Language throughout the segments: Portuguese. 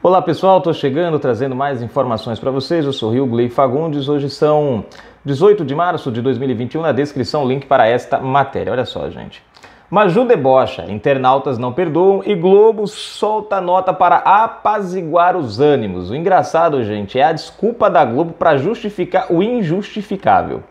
Olá pessoal, estou chegando trazendo mais informações para vocês. Eu sou Rio Glei Fagundes. Hoje são 18 de março de 2021. Na descrição, link para esta matéria. Olha só, gente. Maju debocha, internautas não perdoam e Globo solta nota para apaziguar os ânimos. O engraçado, gente, é a desculpa da Globo para justificar o injustificável.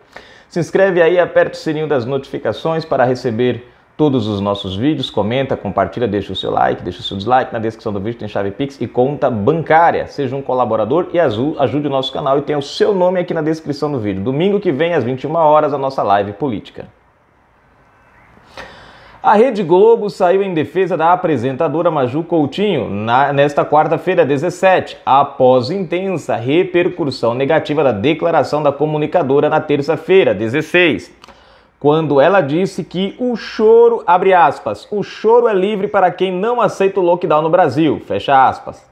Se inscreve aí, aperta o sininho das notificações para receber todos os nossos vídeos, comenta, compartilha, deixa o seu like, deixa o seu dislike, na descrição do vídeo tem chave Pix e conta bancária. Seja um colaborador e azul, ajude o nosso canal e tenha o seu nome aqui na descrição do vídeo. Domingo que vem às 21 horas a nossa live política. A Rede Globo saiu em defesa da apresentadora Maju Coutinho na, nesta quarta-feira, 17, após intensa repercussão negativa da declaração da comunicadora na terça-feira, 16 quando ela disse que o choro, abre aspas, o choro é livre para quem não aceita o lockdown no Brasil, fecha aspas.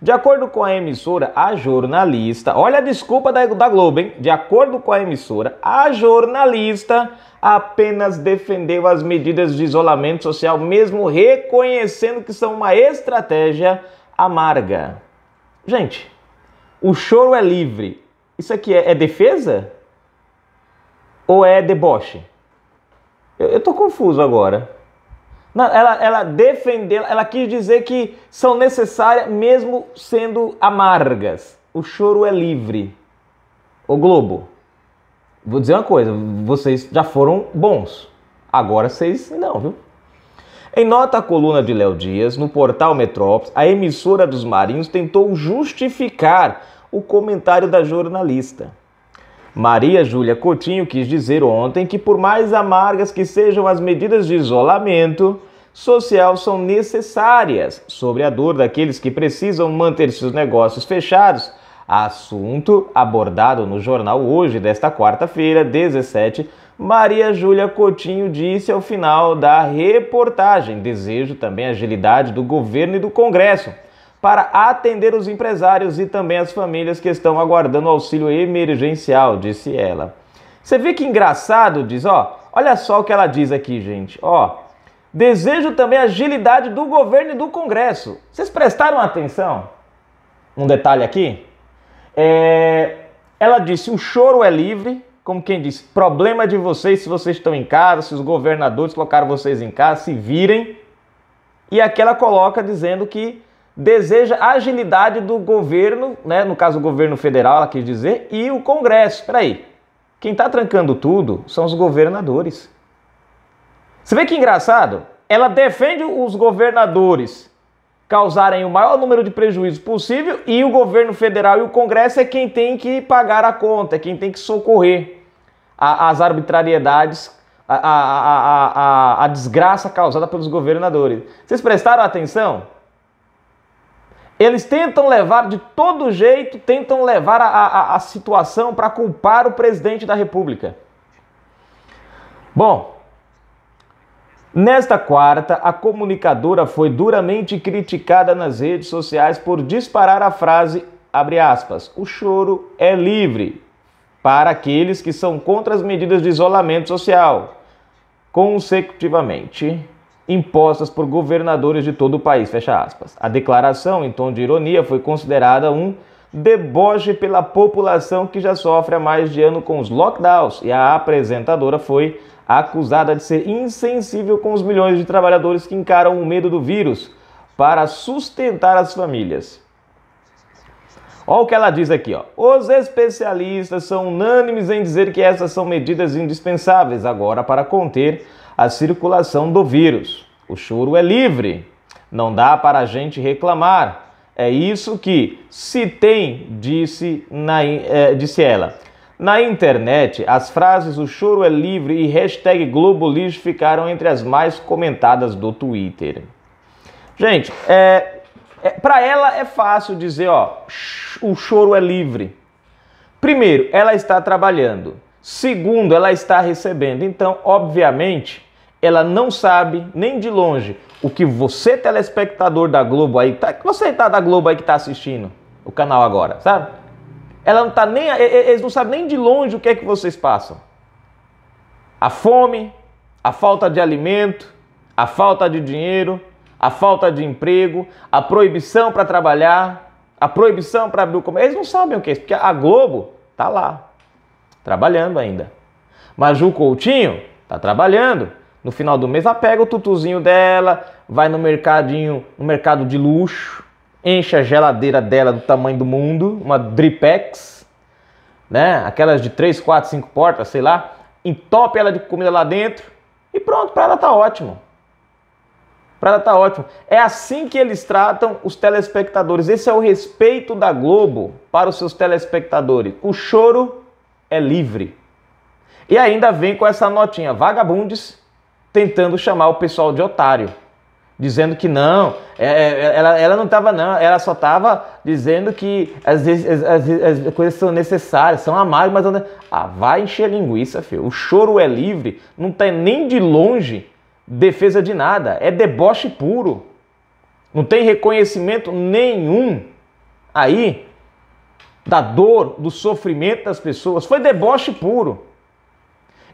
De acordo com a emissora, a jornalista, olha a desculpa da, da, Globo, hein? De acordo com a emissora, a jornalista apenas defendeu as medidas de isolamento social, mesmo reconhecendo que são uma estratégia amarga. Gente, o choro é livre. Isso aqui é, é defesa? Ou é deboche? Eu, eu tô confuso agora. Não, ela, ela defendeu, ela quis dizer que são necessárias mesmo sendo amargas. O choro é livre. O Globo, vou dizer uma coisa, vocês já foram bons. Agora vocês não, viu? Em nota à coluna de Léo Dias, no portal Metrópolis, a emissora dos Marinhos tentou justificar o comentário da jornalista. Maria Júlia Coutinho quis dizer ontem que, por mais amargas que sejam as medidas de isolamento social, são necessárias sobre a dor daqueles que precisam manter seus negócios fechados. Assunto abordado no jornal hoje, desta quarta-feira, 17, Maria Júlia Coutinho disse ao final da reportagem: desejo também agilidade do governo e do Congresso para atender os empresários e também as famílias que estão aguardando auxílio emergencial, disse ela. Você vê que engraçado, diz, ó, olha só o que ela diz aqui, gente, ó. Desejo também agilidade do governo e do Congresso. Vocês prestaram atenção? Um detalhe aqui. É... Ela disse: o choro é livre, como quem diz, problema de vocês se vocês estão em casa, se os governadores colocaram vocês em casa, se virem. E aqui ela coloca dizendo que deseja agilidade do governo, né, no caso o governo federal, ela quis dizer, e o Congresso. Espera aí, quem está trancando tudo são os governadores. Você vê que engraçado? Ela defende os governadores causarem o maior número de prejuízos possível e o governo federal e o Congresso é quem tem que pagar a conta, é quem tem que socorrer as arbitrariedades, a, a, a, a desgraça causada pelos governadores. Vocês prestaram atenção? Eles tentam levar de todo jeito, tentam levar a, a, a situação para culpar o presidente da República. Bom, nesta quarta, a comunicadora foi duramente criticada nas redes sociais por disparar a frase, abre aspas, o choro é livre para aqueles que são contra as medidas de isolamento social. Consecutivamente, impostas por governadores de todo o país. Fecha aspas. A declaração, em tom de ironia, foi considerada um deboche pela população que já sofre há mais de ano com os lockdowns e a apresentadora foi acusada de ser insensível com os milhões de trabalhadores que encaram o medo do vírus para sustentar as famílias. Olha o que ela diz aqui, ó. Os especialistas são unânimes em dizer que essas são medidas indispensáveis agora para conter a circulação do vírus. O choro é livre, não dá para a gente reclamar. É isso que se tem, disse, na, é, disse ela. Na internet, as frases O Choro é Livre e hashtag Globo Lixo ficaram entre as mais comentadas do Twitter. Gente, é, é, para ela é fácil dizer, ó, o choro é livre. Primeiro, ela está trabalhando. Segundo, ela está recebendo. Então, obviamente, ela não sabe nem de longe o que você, telespectador da Globo aí, tá, você tá da Globo aí que tá assistindo o canal agora, sabe? Ela não tá nem, eles não sabem nem de longe o que é que vocês passam. A fome, a falta de alimento, a falta de dinheiro, a falta de emprego, a proibição para trabalhar, a proibição para abrir o comércio. Eles não sabem o que é isso, porque a Globo tá lá, trabalhando ainda. Mas o Coutinho tá trabalhando, no final do mês, ela pega o tutuzinho dela, vai no mercadinho, no mercado de luxo, enche a geladeira dela do tamanho do mundo, uma Dripex, né? Aquelas de 3, 4, 5 portas, sei lá, entope ela de comida lá dentro e pronto, para ela tá ótimo. Para ela tá ótimo. É assim que eles tratam os telespectadores. Esse é o respeito da Globo para os seus telespectadores. O choro é livre. E ainda vem com essa notinha, vagabundes tentando chamar o pessoal de otário, dizendo que não, é, é, ela, ela não estava não, ela só estava dizendo que as, as, as, as, coisas são necessárias, são amargas, mas... Não... É. Ah, vai encher linguiça, filho. O choro é livre, não tem tá nem de longe defesa de nada, é deboche puro. Não tem reconhecimento nenhum aí da dor, do sofrimento das pessoas. Foi deboche puro.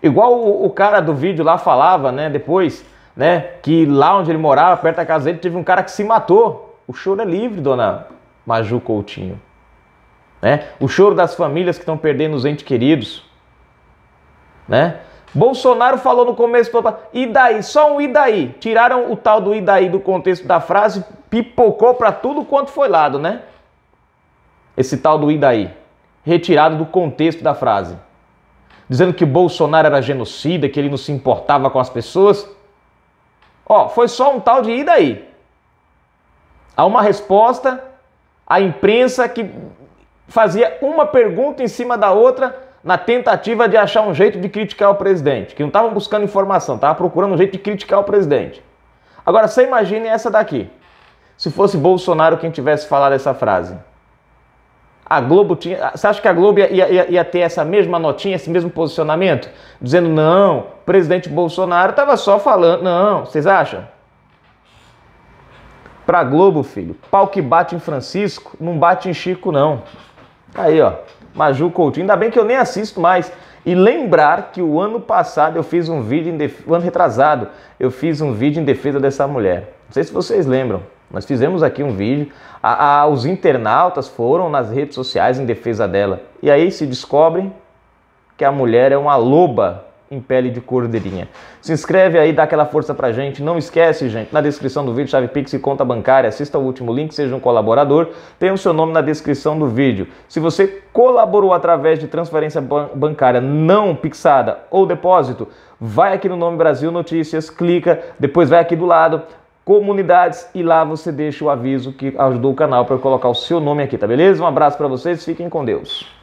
Igual o, o cara do vídeo lá falava, né, depois, né, que lá onde ele morava, perto da casa dele, teve um cara que se matou. O choro é livre, dona Maju Coutinho. Né? O choro das famílias que estão perdendo os entes queridos. Né? Bolsonaro falou no começo, e daí? Só um e daí. Tiraram o tal do e daí do contexto da frase, pipocou para tudo quanto foi lado, né? Esse tal do e daí. Retirado do contexto da frase dizendo que Bolsonaro era genocida, que ele não se importava com as pessoas. Ó, foi só um tal de ir daí? Há uma resposta à imprensa que fazia uma pergunta em cima da outra na tentativa de achar um jeito de criticar o presidente, que não estavam buscando informação, estavam procurando um jeito de criticar o presidente. Agora, você imagine essa daqui. Se fosse Bolsonaro quem tivesse falado essa frase. A Globo tinha. Você acha que a Globo ia, ia, ia ter essa mesma notinha, esse mesmo posicionamento? Dizendo, não, o presidente Bolsonaro estava só falando. Não, vocês acham? Pra Globo, filho, pau que bate em Francisco, não bate em Chico, não. Aí, ó, Maju Coutinho. Ainda bem que eu nem assisto mais. E lembrar que o ano passado eu fiz um vídeo, em def... o ano retrasado, eu fiz um vídeo em defesa dessa mulher. Não sei se vocês lembram. Nós fizemos aqui um vídeo. A, a, os internautas foram nas redes sociais em defesa dela. E aí se descobre que a mulher é uma loba em pele de cordeirinha. Se inscreve aí, dá aquela força pra gente. Não esquece, gente, na descrição do vídeo, chave Pix e conta bancária. Assista o último link, seja um colaborador. Tem o seu nome na descrição do vídeo. Se você colaborou através de transferência ban bancária não pixada ou depósito, vai aqui no Nome Brasil Notícias, clica, depois vai aqui do lado, comunidades e lá você deixa o aviso que ajudou o canal para eu colocar o seu nome aqui, tá beleza? Um abraço para vocês, fiquem com Deus.